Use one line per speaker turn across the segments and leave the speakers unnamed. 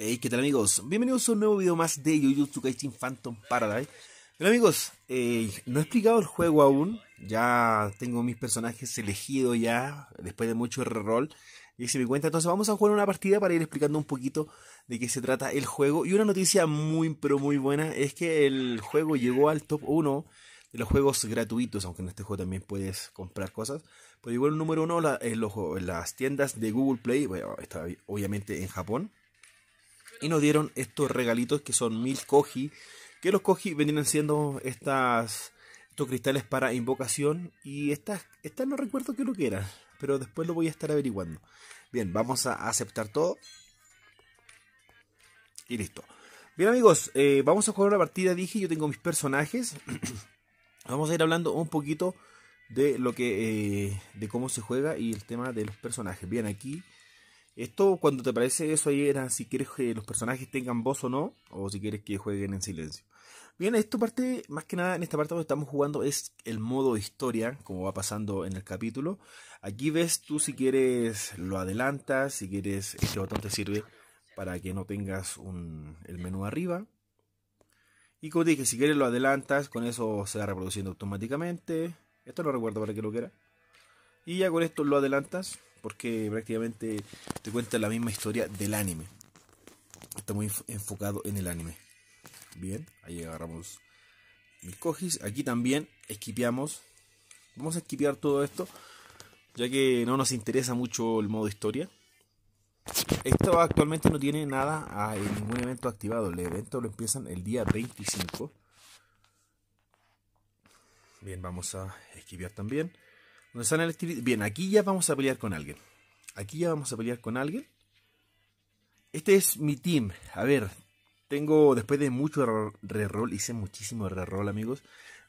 Hey, ¿qué tal amigos? Bienvenidos a un nuevo video más de YouTube Kaisen Phantom Paradise Bueno amigos, eh, no he explicado el juego aún Ya tengo mis personajes elegidos ya Después de mucho reroll Y se me cuenta, entonces vamos a jugar una partida para ir explicando un poquito De qué se trata el juego Y una noticia muy pero muy buena Es que el juego llegó al top 1 de los juegos gratuitos, aunque en este juego también puedes comprar cosas. Pero llegó el número 1 en, eh, las tiendas de Google Play, está obviamente en Japón y nos dieron estos regalitos que son mil koji, que los koji venían siendo estas, estos cristales para invocación y estas, estas no recuerdo qué lo que eran, pero después lo voy a estar averiguando. Bien, vamos a aceptar todo y listo. Bien amigos, eh, vamos a jugar una partida, dije, yo tengo mis personajes. vamos a ir hablando un poquito de lo que eh, de cómo se juega y el tema de los personajes. Bien, aquí esto cuando te parece eso ahí era si quieres que los personajes tengan voz o no, o si quieres que jueguen en silencio. Bien, esto parte, más que nada en esta parte donde estamos jugando es el modo historia, como va pasando en el capítulo. Aquí ves tú si quieres lo adelantas, si quieres este botón te sirve para que no tengas el menú arriba. Y como dije, si quieres lo adelantas, con eso se va reproduciendo automáticamente. Esto lo recuerdo para que lo quiera. Y ya con esto lo adelantas porque prácticamente te cuenta la misma historia del anime. Está muy enfocado en el anime. Bien, ahí agarramos el cogis. Aquí también esquipeamos. Vamos a esquipear todo esto, ya que no nos interesa mucho el modo historia. Esto actualmente no tiene nada ah, hay ningún evento activado. El evento lo empiezan el día 25. Bien, vamos a esquivar también. Bien, aquí ya vamos a pelear con alguien. Aquí ya vamos a pelear con alguien. Este es mi team. A ver, tengo, después de mucho reroll, hice muchísimo reroll, amigos.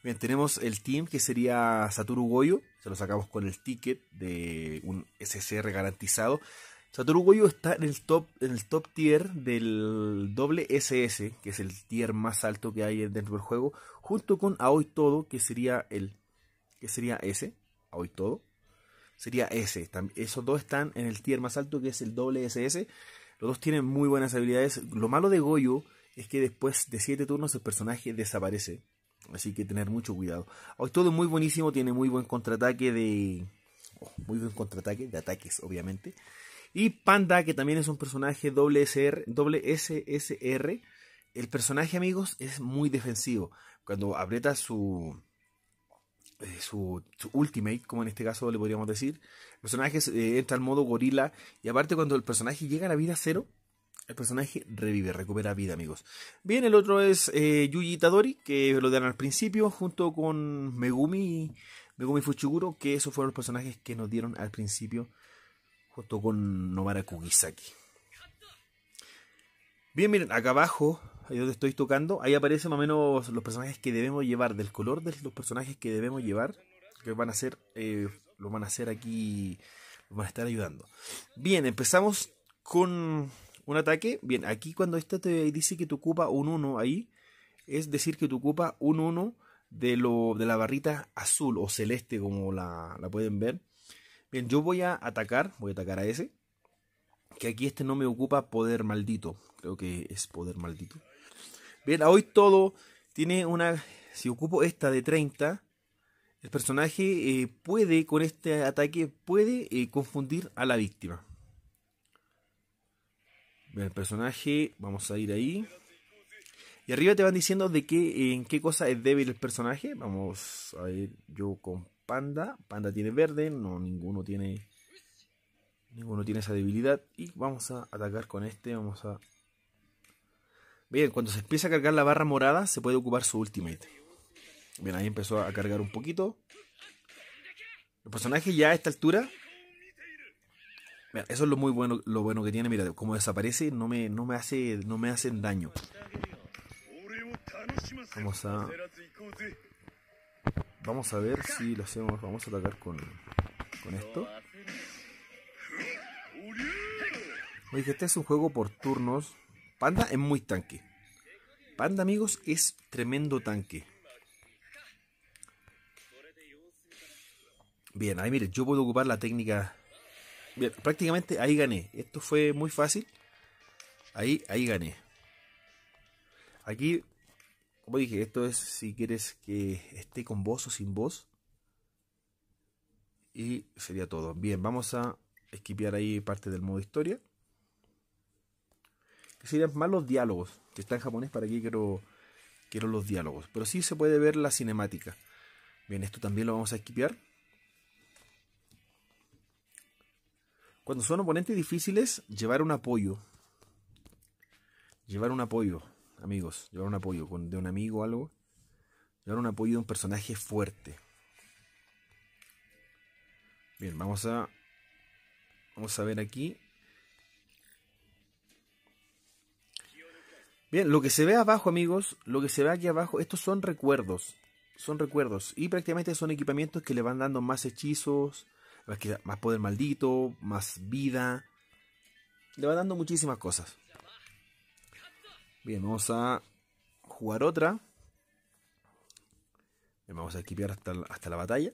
Bien, tenemos el team que sería Satoru Goyo. Se lo sacamos con el ticket de un SSR garantizado. Satoru Goyo está en el top, en el top tier del doble SS, que es el tier más alto que hay dentro del juego, junto con Aoi Todo, que sería el que sería ese hoy todo, sería ese Esos dos están en el tier más alto que es el doble SS. Los dos tienen muy buenas habilidades. Lo malo de Goyo es que después de 7 turnos el personaje desaparece. Así que tener mucho cuidado. Hoy todo muy buenísimo, tiene muy buen contraataque de. Oh, muy buen contraataque de ataques, obviamente. Y Panda, que también es un personaje doble, doble SSR. El personaje, amigos, es muy defensivo. Cuando aprieta su, eh, su, ultimate, como en este caso le podríamos decir. El personaje eh, entra al modo gorila y aparte cuando el personaje llega a la vida cero, el personaje revive, recupera vida, amigos. Bien, el otro es eh, Yuji Itadori, que lo dieron al principio, junto con Megumi, Megumi Fuchiguro, que esos fueron los personajes que nos dieron al principio, junto con novara Kugisaki. Bien, miren, acá abajo ahí donde estoy tocando, ahí aparecen más o menos los personajes que debemos llevar, del color de los personajes que debemos llevar, que van a ser, eh, lo van a hacer aquí, lo van a estar ayudando. Bien, empezamos con un ataque. Bien, aquí cuando este te dice que te ocupa un 1 ahí, es decir que te ocupa un 1 de, lo, de la barrita azul o celeste como la pueden ver. Bien, yo voy a atacar, voy a atacar a ese. Que aquí este no me ocupa poder maldito. Creo que es poder maldito. Bien, hoy todo tiene una... Si ocupo esta de 30, el personaje eh, puede, con este ataque, puede eh, confundir a la víctima. el personaje, vamos a ir ahí. Y arriba te van diciendo de qué, en qué cosa es débil el personaje. Vamos a ir yo con Panda. Panda tiene verde, no, ninguno tiene... Ninguno tiene esa debilidad. Y vamos a atacar con este, vamos a Bien, cuando se empieza a cargar la barra morada, se puede ocupar su ultimate. Bien, ahí empezó a cargar un poquito. El personaje ya a esta altura. eso es lo muy bueno, lo bueno que tiene. Mira, como desaparece, no me, no me hace, no me hacen daño. Vamos a. Vamos a ver si lo hacemos. Vamos a atacar con, con esto. Oye, este es un juego por turnos. Panda es muy tanque. Panda, amigos, es tremendo tanque. Bien, ahí mire, yo puedo ocupar la técnica. Bien, prácticamente ahí gané. Esto fue muy fácil. Ahí, ahí gané. Aquí, como dije, esto es si quieres que esté con vos o sin vos. Y sería todo. Bien, vamos a esquipear ahí parte del modo historia que serían más los diálogos, que está en japonés, para aquí quiero, quiero los diálogos. Pero sí se puede ver la cinemática. Bien, esto también lo vamos a esquipear. Cuando son oponentes difíciles, llevar un apoyo. Llevar un apoyo, amigos. Llevar un apoyo de un amigo o algo. Llevar un apoyo de un personaje fuerte. Bien, vamos a... Vamos a ver aquí Bien, lo que se ve abajo, amigos, lo que se ve aquí abajo, estos son recuerdos. Son recuerdos. Y prácticamente son equipamientos que le van dando más hechizos, más poder maldito, más vida. Le van dando muchísimas cosas. Bien, vamos a jugar otra. vamos a equipear hasta, la batalla.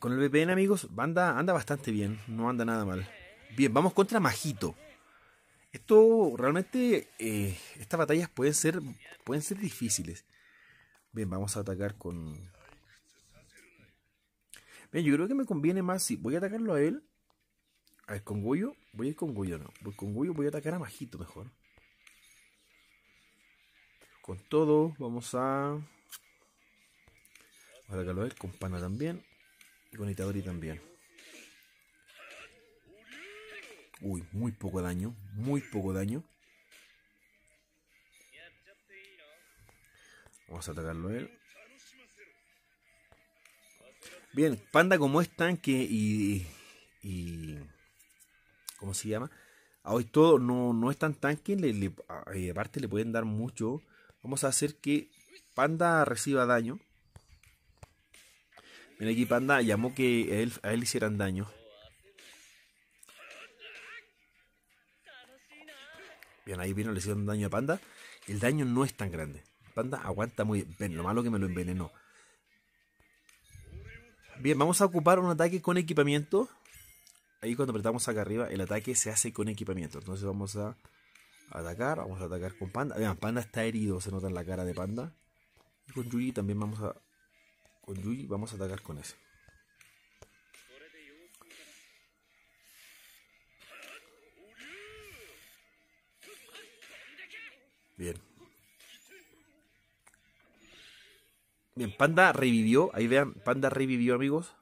Con el VPN, amigos, anda, anda bastante bien. No anda nada mal. Bien, vamos contra Majito. Esto realmente, eh, estas batallas pueden ser, pueden ser difíciles. Bien, vamos a atacar con... Bien, yo creo que me conviene más si voy a atacarlo a él. A ver, con Voy a ir con Goyo, no. con Goyo voy a atacar a Majito mejor. Con todo, vamos a... Vamos a atacarlo a él, con Pana también. Y con Itadori también. Uy, muy poco daño, muy poco daño. Vamos a atacarlo él. Bien, panda como es tanque y, y... ¿Cómo se llama? A hoy todo no, no es tan tanque, eh, aparte le pueden dar mucho. Vamos a hacer que panda reciba daño. Mira aquí panda llamó que él, a él hicieran daño. Bien, ahí vino, le hicieron daño a Panda. El daño no es tan grande. Panda aguanta muy bien. Lo malo que me lo envenenó. Bien, vamos a ocupar un ataque con equipamiento. Ahí cuando apretamos acá arriba, el ataque se hace con equipamiento. Entonces vamos a atacar. Vamos a atacar con Panda. Vean, Panda está herido, se nota en la cara de Panda. Y con Yuji también vamos a... Con Yuji vamos a atacar con eso. Panda revivió. Ahí vean, Panda revivió, amigos.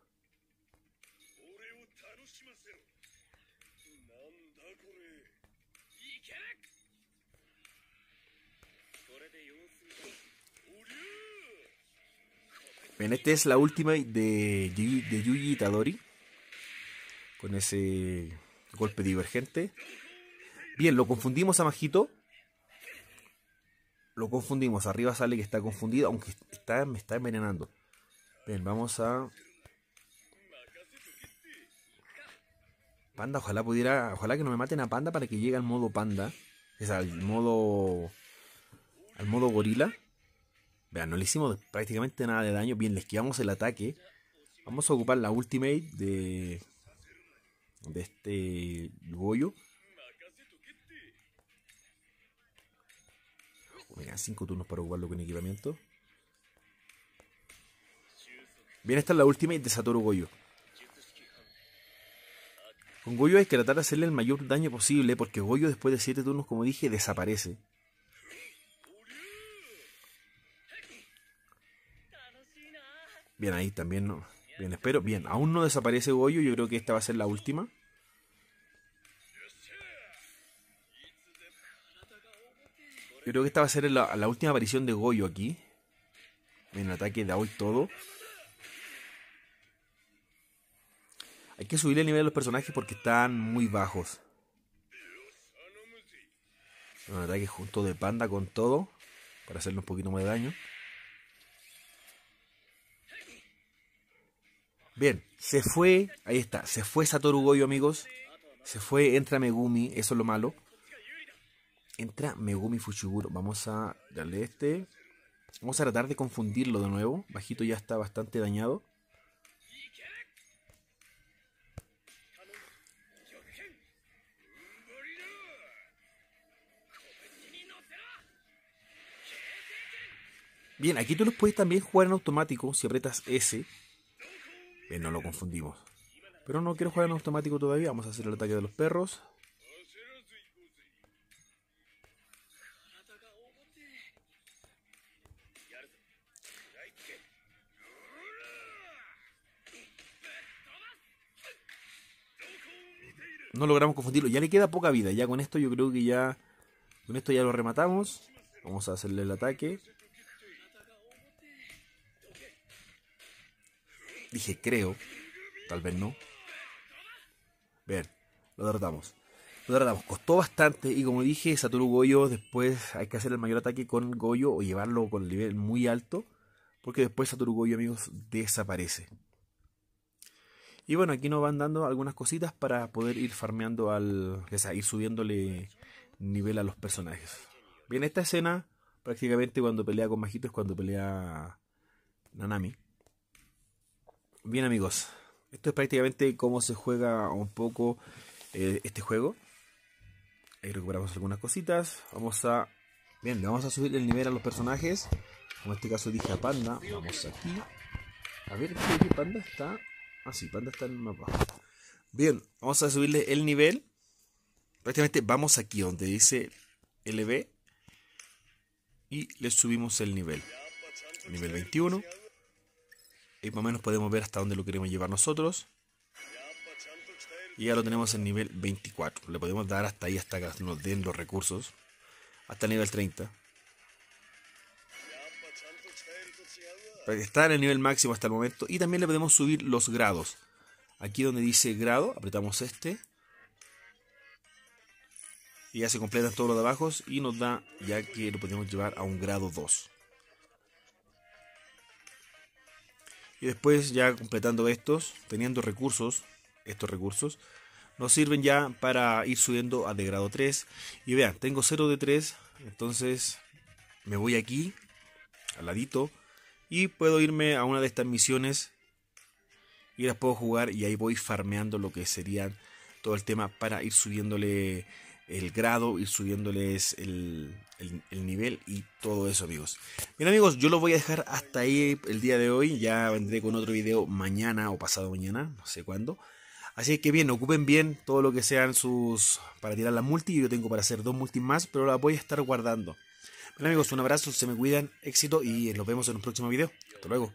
Bien, esta es la última de, de Yuji Tadori Con ese golpe divergente. Bien, lo confundimos a Majito. Lo confundimos. Arriba sale que está confundido, aunque está, me está envenenando. Bien, vamos a... Panda, ojalá pudiera... Ojalá que no me maten a Panda para que llegue al modo Panda. Es al modo... Al modo gorila. Vean, no le hicimos prácticamente nada de daño. Bien, le esquivamos el ataque. Vamos a ocupar la ultimate de... De este Goyo. 5 turnos para jugarlo con equipamiento. Bien, esta es la última y desatoro Goyo. Con Goyo hay que tratar de hacerle el mayor daño posible porque Goyo después de 7 turnos, como dije, desaparece. Bien, ahí también, ¿no? Bien, espero. Bien, aún no desaparece Goyo, yo creo que esta va a ser la última. Yo creo que esta va a ser la, última aparición de Goyo aquí. En ataque de hoy todo. Hay que subirle el nivel de los personajes porque están muy bajos. Un ataque junto de panda con todo. Para hacerle un poquito más de daño. Bien, se fue. Ahí está. Se fue Satoru Goyo, amigos. Se fue, entra Megumi. Eso es lo malo. Entra Megumi Fushiguro. Vamos a darle este. Vamos a tratar de confundirlo de nuevo. Bajito ya está bastante dañado. Bien, aquí tú los puedes también jugar en automático si apretas S. no lo confundimos. Pero no quiero jugar en automático todavía. Vamos a hacer el ataque de los perros. no logramos confundirlo. Ya le queda poca vida. Ya con esto yo creo que ya. Con esto ya lo rematamos. Vamos a hacerle el ataque. Dije creo. Tal vez no. Bien, lo derrotamos. Lo derrotamos. Costó bastante. Y como dije, Satoru Goyo. Después hay que hacer el mayor ataque con Goyo. O llevarlo con el nivel muy alto. Porque después Satoru Goyo, amigos, desaparece. Y bueno, aquí nos van dando algunas cositas para poder ir farmeando al. O sea, ir subiéndole nivel a los personajes. Bien, esta escena, prácticamente cuando pelea con Majito es cuando pelea Nanami. Bien, amigos. Esto es prácticamente cómo se juega un poco eh, este juego. Ahí recuperamos algunas cositas. Vamos a. Bien, le vamos a subir el nivel a los personajes. Como en este caso dije a Panda. Vamos aquí. A ver, ¿qué Panda está? Ah, sí, está el mapa. Bien, vamos a subirle el nivel. Prácticamente vamos aquí donde dice LB. Y le subimos el nivel. Nivel 21. Y más o menos podemos ver hasta dónde lo queremos llevar nosotros. Y ya lo tenemos en nivel 24. Le podemos dar hasta ahí, hasta que nos den los recursos. Hasta el nivel 30. Está en el nivel máximo hasta el momento. Y también le podemos subir los grados. Aquí donde dice grado, apretamos este. Y ya se completan todos los de abajo. Y nos da ya que lo podemos llevar a un grado 2. Y después ya completando estos, teniendo recursos, estos recursos, nos sirven ya para ir subiendo a de grado 3. Y vean, tengo 0 de 3, entonces me voy aquí, al ladito, y puedo irme a una de estas misiones y las puedo jugar y ahí voy farmeando lo que sería todo el tema para ir subiéndole el grado, ir subiéndoles el, nivel y todo eso, amigos. Bien, amigos, yo lo voy a dejar hasta ahí el día de hoy. Ya vendré con otro video mañana o pasado mañana, no sé cuándo. Así que bien, ocupen bien todo lo que sean sus para tirar la multi. Yo tengo para hacer dos multi más, pero la voy a estar guardando. Bueno amigos, un abrazo, se me cuidan, éxito y nos vemos en un próximo video. Hasta luego.